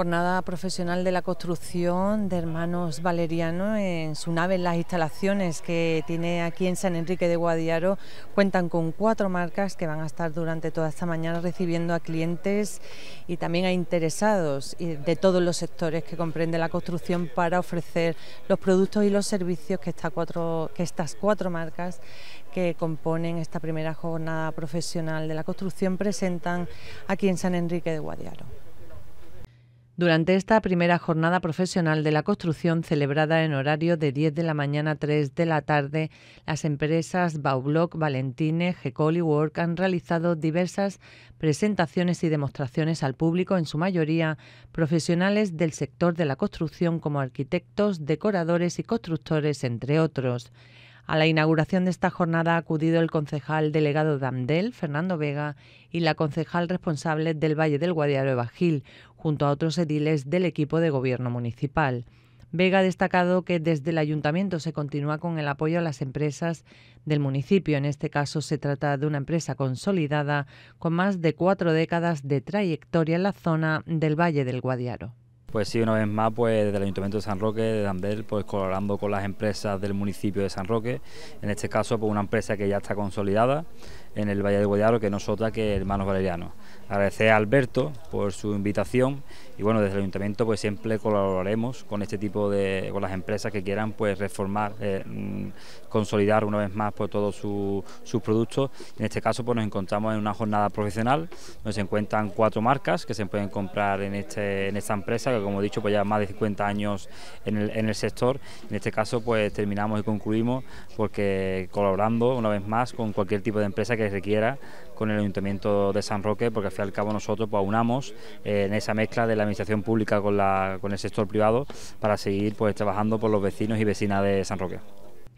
jornada profesional de la construcción de Hermanos Valeriano en su nave, en las instalaciones que tiene aquí en San Enrique de Guadiaro. Cuentan con cuatro marcas que van a estar durante toda esta mañana recibiendo a clientes y también a interesados de todos los sectores que comprende la construcción para ofrecer los productos y los servicios que, cuatro, que estas cuatro marcas que componen esta primera jornada profesional de la construcción presentan aquí en San Enrique de Guadiaro durante esta primera jornada profesional de la construcción celebrada en horario de 10 de la mañana a 3 de la tarde, las empresas Baublock, Valentine, Gecoli Work han realizado diversas presentaciones y demostraciones al público, en su mayoría profesionales del sector de la construcción como arquitectos, decoradores y constructores, entre otros. A la inauguración de esta jornada ha acudido el concejal delegado de AMDEL, Fernando Vega, y la concejal responsable del Valle del Guadiaro Gil, junto a otros ediles del equipo de gobierno municipal. Vega ha destacado que desde el ayuntamiento se continúa con el apoyo a las empresas del municipio. En este caso se trata de una empresa consolidada con más de cuatro décadas de trayectoria en la zona del Valle del Guadiaro. Pues sí, una vez más, pues desde el Ayuntamiento de San Roque, de Dandel, pues colaborando con las empresas del municipio de San Roque, en este caso, pues una empresa que ya está consolidada en el Valle de Guayaro, que no es otra que Hermanos Valerianos. Agradecer a Alberto por su invitación y bueno, desde el ayuntamiento pues siempre colaboraremos con este tipo de, con las empresas que quieran pues reformar, eh, mm, consolidar una vez más pues todos sus productos. En este caso pues nos encontramos en una jornada profesional donde se encuentran cuatro marcas que se pueden comprar en, este, esta empresa que como he dicho pues ya más de 50 años en el, en el sector. En este caso pues terminamos y concluimos porque colaborando una vez más con cualquier tipo de empresa que requiera con el Ayuntamiento de San Roque, porque al fin y al cabo nosotros pues, aunamos eh, en esa mezcla de la administración pública con, con el sector privado para seguir pues, trabajando por los vecinos y vecinas de San Roque.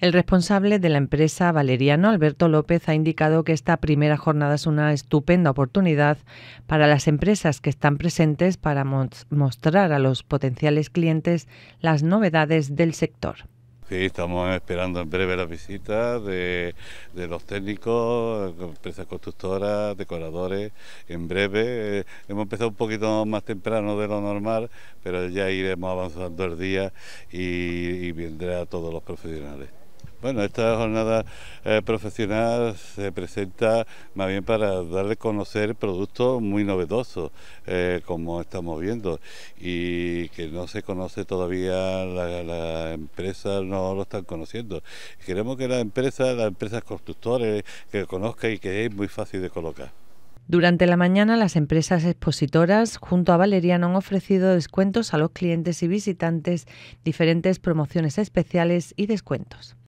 El responsable de la empresa Valeriano, Alberto López, ha indicado que esta primera jornada es una estupenda oportunidad para las empresas que están presentes para mostrar a los potenciales clientes las novedades del sector. Sí, estamos esperando en breve la visita de, los técnicos, empresas constructoras, decoradores. En breve, eh, hemos empezado un poquito más temprano de lo normal, pero ya iremos avanzando el día y, vendrán a todos los profesionales. Bueno, esta jornada eh, profesional se presenta más bien para darle a conocer productos muy novedosos, eh, como estamos viendo, y que no se conoce todavía, las empresas no lo están conociendo. Queremos que las empresas, las empresas constructores, que conozca y que es muy fácil de colocar. Durante la mañana las empresas expositoras junto a Valeriano han ofrecido descuentos a los clientes y visitantes, diferentes promociones especiales y descuentos.